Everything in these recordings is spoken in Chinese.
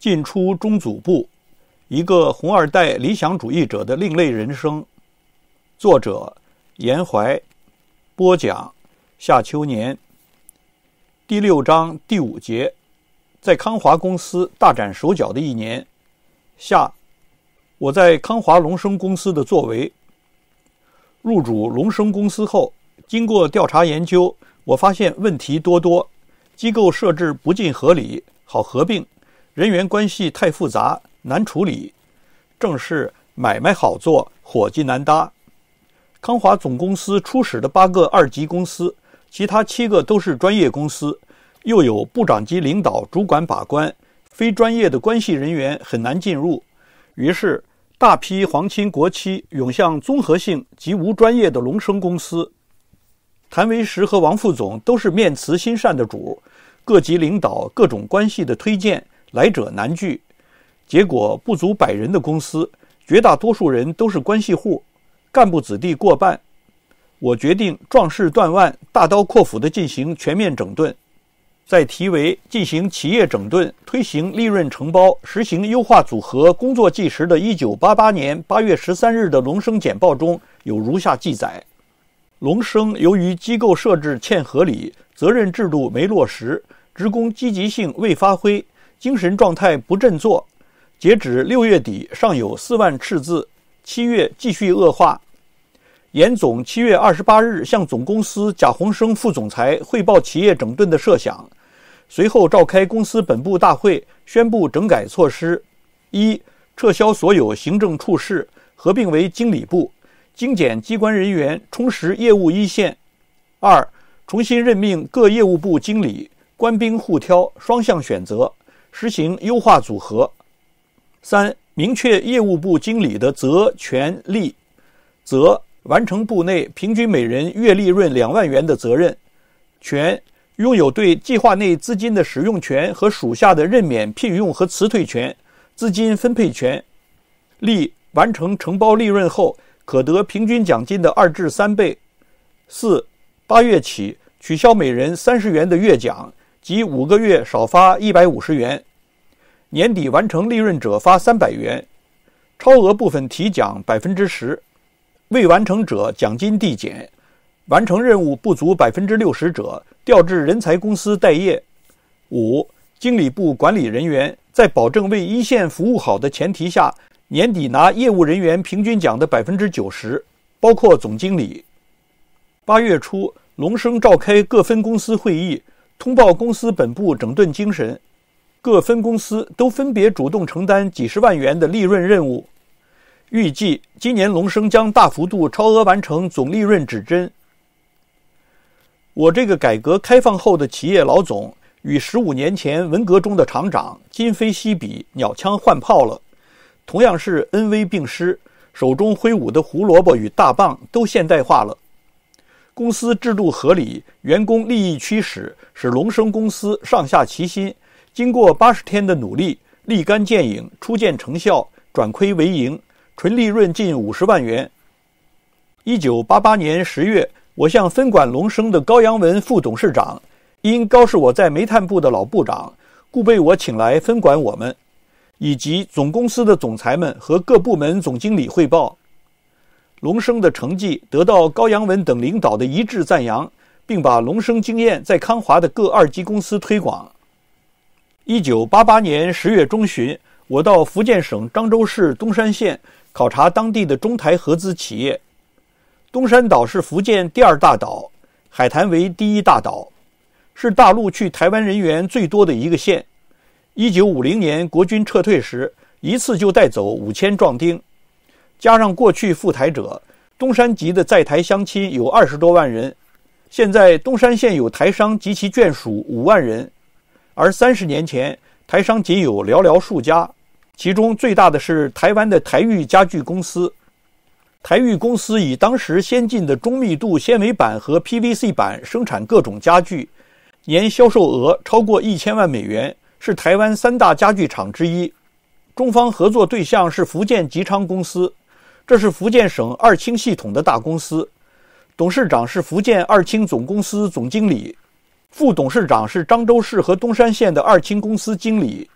进出中组部，一个红二代理想主义者的另类人生。作者：严怀，播讲：夏秋年。第六章第五节，在康华公司大展手脚的一年下，我在康华隆升公司的作为。入主隆升公司后，经过调查研究，我发现问题多多，机构设置不尽合理，好合并。人员关系太复杂，难处理。正是买卖好做，伙计难搭。康华总公司初始的八个二级公司，其他七个都是专业公司，又有部长级领导主管把关，非专业的关系人员很难进入。于是，大批皇亲国戚涌向综合性及无专业的龙生公司。谭维石和王副总都是面慈心善的主，各级领导、各种关系的推荐。来者难拒，结果不足百人的公司，绝大多数人都是关系户，干部子弟过半。我决定壮士断腕，大刀阔斧地进行全面整顿。在题为“进行企业整顿，推行利润承包，实行优化组合，工作计时”的一九八八年八月十三日的《龙生简报》中有如下记载：龙生由于机构设置欠合理，责任制度没落实，职工积极性未发挥。精神状态不振作，截止六月底尚有四万赤字，七月继续恶化。严总七月二十八日向总公司贾宏生副总裁汇报企业整顿的设想，随后召开公司本部大会，宣布整改措施：一、撤销所有行政处室，合并为经理部，精简机关人员，充实业务一线；二、重新任命各业务部经理，官兵互挑，双向选择。实行优化组合，三明确业务部经理的责权利：责完成部内平均每人月利润两万元的责任；权拥有对计划内资金的使用权和属下的任免、聘用和辞退权；资金分配权；利完成承包利润后可得平均奖金的二至三倍。四八月起取消每人三十元的月奖。即五个月少发一百五十元，年底完成利润者发三百元，超额部分提奖百分之十，未完成者奖金递减，完成任务不足百分之六十者调至人才公司待业。五经理部管理人员在保证为一线服务好的前提下，年底拿业务人员平均奖的百分之九十，包括总经理。八月初，龙生召开各分公司会议。通报公司本部整顿精神，各分公司都分别主动承担几十万元的利润任务。预计今年龙生将大幅度超额完成总利润指针。我这个改革开放后的企业老总，与十五年前文革中的厂长今非昔比，鸟枪换炮了。同样是恩威并施，手中挥舞的胡萝卜与大棒都现代化了。公司制度合理，员工利益驱使，使龙生公司上下齐心。经过八十天的努力，立竿见影，初见成效，转亏为盈，纯利润近五十万元。一九八八年十月，我向分管龙生的高阳文副董事长，因高是我在煤炭部的老部长，故被我请来分管我们，以及总公司的总裁们和各部门总经理汇报。龙生的成绩得到高扬文等领导的一致赞扬，并把龙生经验在康华的各二级公司推广。一九八八年十月中旬，我到福建省漳州市东山县考察当地的中台合资企业。东山岛是福建第二大岛，海坛为第一大岛，是大陆去台湾人员最多的一个县。一九五零年国军撤退时，一次就带走五千壮丁。加上过去赴台者，东山籍的在台乡亲有二十多万人。现在东山县有台商及其眷属五万人，而三十年前台商仅有寥寥数家，其中最大的是台湾的台玉家具公司。台玉公司以当时先进的中密度纤维板和 PVC 板生产各种家具，年销售额超过一千万美元，是台湾三大家具厂之一。中方合作对象是福建吉昌公司。这是福建省二轻系统的大公司，董事长是福建二轻总公司总经理，副董事长是漳州市和东山县的二轻公司经理。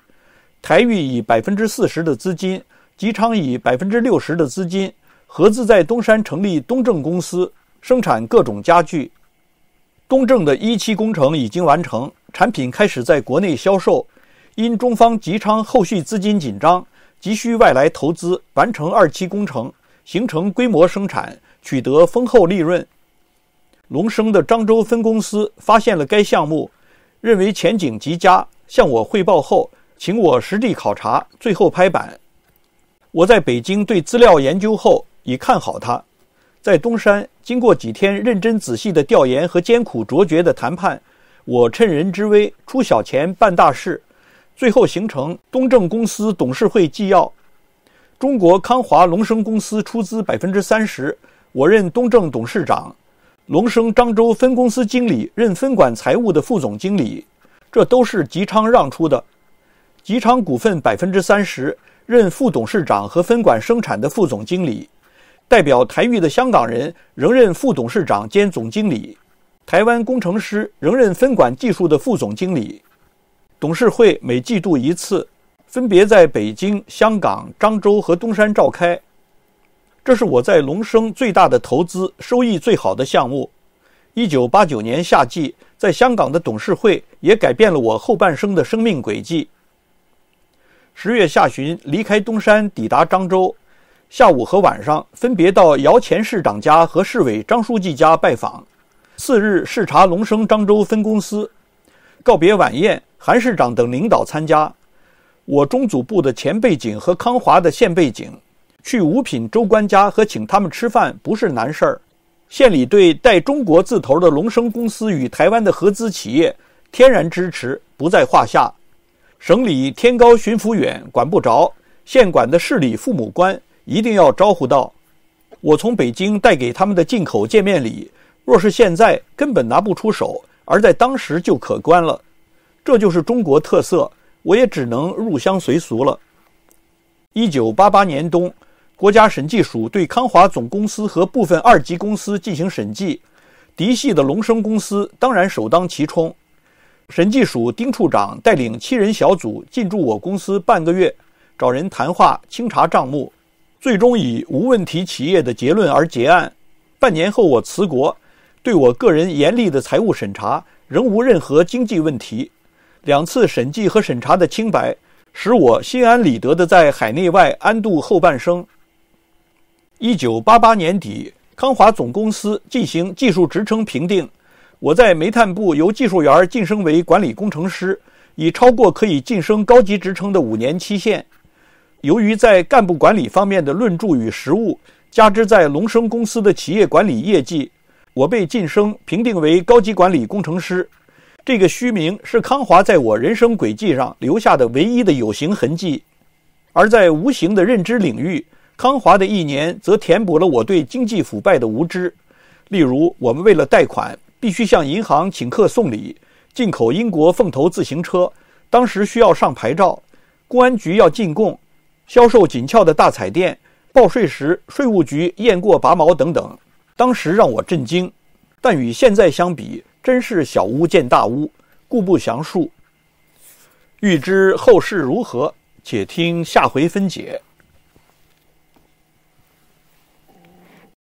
台裕以百分之四十的资金，吉昌以百分之六十的资金，合资在东山成立东正公司，生产各种家具。东正的一期工程已经完成，产品开始在国内销售。因中方吉昌后续资金紧张，急需外来投资完成二期工程。形成规模生产，取得丰厚利润。龙生的漳州分公司发现了该项目，认为前景极佳，向我汇报后，请我实地考察，最后拍板。我在北京对资料研究后，已看好它。在东山，经过几天认真仔细的调研和艰苦卓绝的谈判，我趁人之危，出小钱办大事，最后形成东正公司董事会纪要。中国康华龙生公司出资百分之三十，我任东正董事长，龙生漳州分公司经理任分管财务的副总经理，这都是吉昌让出的。吉昌股份百分之三十任副董事长和分管生产的副总经理，代表台域的香港人仍任副董事长兼总经理，台湾工程师仍任分管技术的副总经理，董事会每季度一次。分别在北京、香港、漳州和东山召开。这是我在龙生最大的投资、收益最好的项目。一九八九年夏季，在香港的董事会也改变了我后半生的生命轨迹。十月下旬离开东山，抵达漳州，下午和晚上分别到姚前市长家和市委张书记家拜访。次日视察龙生漳州分公司，告别晚宴，韩市长等领导参加。我中组部的前背景和康华的现背景，去五品州官家和请他们吃饭不是难事儿。县里对带中国字头的龙生公司与台湾的合资企业天然支持，不在话下。省里天高巡抚远管不着，县管的市里父母官一定要招呼到。我从北京带给他们的进口见面礼，若是现在根本拿不出手，而在当时就可观了。这就是中国特色。我也只能入乡随俗了。一九八八年冬，国家审计署对康华总公司和部分二级公司进行审计，嫡系的龙生公司当然首当其冲。审计署丁处长带领七人小组进驻我公司半个月，找人谈话、清查账目，最终以无问题企业的结论而结案。半年后我辞国，对我个人严厉的财务审查仍无任何经济问题。两次审计和审查的清白，使我心安理得的在海内外安度后半生。一九八八年底，康华总公司进行技术职称评定，我在煤炭部由技术员晋升为管理工程师，已超过可以晋升高级职称的五年期限。由于在干部管理方面的论著与实务，加之在龙生公司的企业管理业绩，我被晋升评定为高级管理工程师。这个虚名是康华在我人生轨迹上留下的唯一的有形痕迹，而在无形的认知领域，康华的一年则填补了我对经济腐败的无知。例如，我们为了贷款，必须向银行请客送礼；进口英国凤头自行车，当时需要上牌照，公安局要进贡；销售紧俏的大彩电，报税时税务局验过拔毛等等，当时让我震惊。但与现在相比，真是小巫见大巫，故不详述。欲知后事如何，且听下回分解。